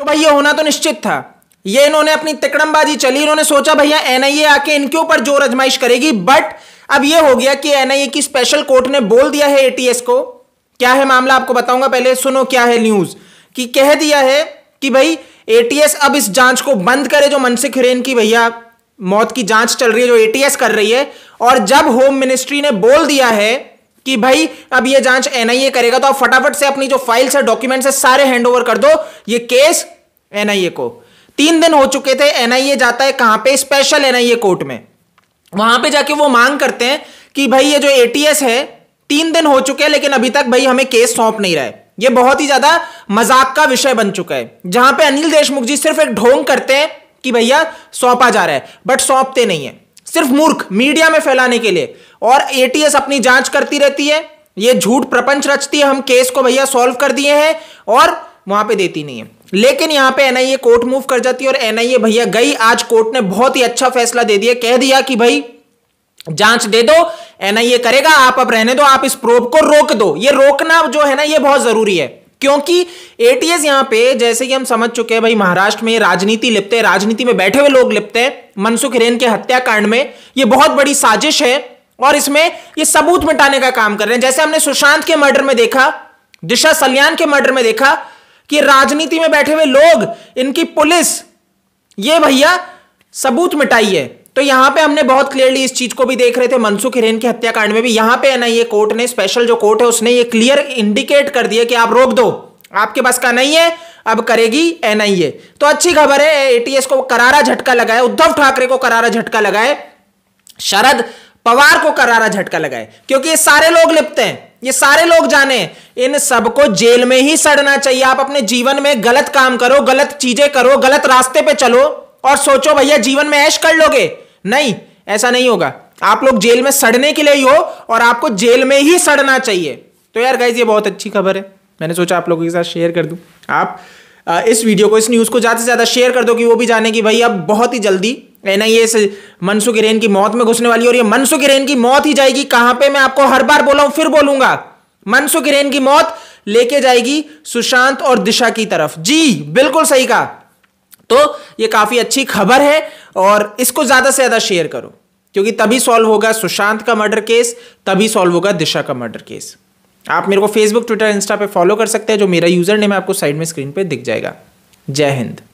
तो भाई ये होना तो निश्चित था ये इन्होंने अपनी तिकड़मबाजी चली इन्होंने सोचा भैया एनआईए आके इनके ऊपर जोर अजमाइश करेगी बट अब ये हो गया कि एनआईए की स्पेशल कोर्ट ने बोल दिया है एटीएस को क्या है मामला आपको बताऊंगा पहले सुनो क्या है न्यूज कि कह दिया है कि भाई एटीएस अब इस जांच को बंद करे जो मनसिख हिरेन की भैया मौत की जांच चल रही है जो एटीएस कर रही है और जब होम मिनिस्ट्री ने बोल दिया है कि भाई अब ये जांच एनआईए करेगा तो आप फटाफट से अपनी जो फाइल्स है डॉक्यूमेंट्स है सारे हैंड ओवर कर दो ये केस एनआईए को तीन दिन हो चुके थे एनआईए जाता है कहां पे स्पेशल एनआईए कोर्ट में वहां पे जाके वो मांग करते हैं कि भाई ये जो एटीएस है तीन दिन हो चुके हैं लेकिन अभी तक भाई हमें केस सौंप नहीं रहा है ये बहुत ही ज्यादा मजाक का विषय बन चुका है जहां पे अनिल देशमुख जी सिर्फ एक ढोंग करते हैं कि भैया सौंपा जा रहा है बट सौंपते नहीं है सिर्फ मूर्ख मीडिया में फैलाने के लिए और एटीएस अपनी जांच करती रहती है ये झूठ प्रपंच रचती है हम केस को भैया सॉल्व कर दिए हैं और वहां पे देती नहीं है लेकिन यहां पे एनआईए कोर्ट मूव कर जाती है और एनआईए भैया गई आज कोर्ट ने बहुत ही अच्छा फैसला दे दिया कह दिया कि भाई जांच दे दो एनआईए करेगा आप अब रहने दो आप इस प्रोब को रोक दो ये रोकना जो है ना ये बहुत जरूरी है क्योंकि एटीएस यहां पे जैसे कि हम समझ चुके हैं भाई महाराष्ट्र में राजनीति लिपते हैं राजनीति में बैठे हुए लोग लिपते हैं मनसुख हिरेन के हत्याकांड में यह बहुत बड़ी साजिश है और इसमें ये सबूत मिटाने का काम कर रहे हैं जैसे हमने सुशांत के मर्डर में देखा दिशा सल्यान के मर्डर में देखा कि राजनीति में बैठे हुए लोग इनकी पुलिस ये भैया सबूत मिटाई है तो यहां पे हमने बहुत क्लियरली इस चीज को भी देख रहे थे मनसुख हिरेन की हत्याकांड में भी यहां पे एनआईए कोर्ट ने स्पेशल जो कोर्ट है उसने ये क्लियर इंडिकेट कर दिया कि आप रोक दो आपके पास का नहीं है अब करेगी एनआईए तो अच्छी खबर है एटीएस को करारा झटका लगाए उद्धव ठाकरे को करारा झटका लगाए शरद पवार को करारा झटका लगाए क्योंकि ये सारे लोग लिप्त हैं ये सारे लोग जाने इन सबको जेल में ही सड़ना चाहिए आप अपने जीवन में गलत काम करो गलत चीजें करो गलत रास्ते पे चलो और सोचो भैया जीवन में ऐश कर लोगे नहीं ऐसा नहीं होगा आप लोग जेल में सड़ने के लिए ही हो और आपको जेल में ही सड़ना चाहिए तो यार गाइज ये बहुत अच्छी खबर है मैंने सोचा आप लोगों के साथ शेयर कर दूं आप इस वीडियो को इस न्यूज़ को ज़्यादा से ज़्यादा शेयर कर दो कि वो भी जाने कि भाई अब बहुत ही जल्दी N I S Mansukh Hiren की मौत में घुसने वाली और ये मनसुख हिरेन की मौत ही जाएगी कहां पे मैं आपको हर बार बोला हूं फिर बोलूंगा मनसुख हिरेन की मौत लेके जाएगी सुशांत और दिशा की तरफ जी बिल्कुल सही कहा ये काफ़ी अच्छी खबर है और इसको ज़्यादा से ज़्यादा शेयर करो क्योंकि तभी सॉल्व होगा सुशांत का मर्डर केस तभी सॉल्व होगा दिशा का मर्डर केस आप मेरे को फेसबुक ट्विटर इंस्टा पे फॉलो कर सकते हैं जो मेरा यूज़र नेम आपको साइड में स्क्रीन पे दिख जाएगा जय हिंद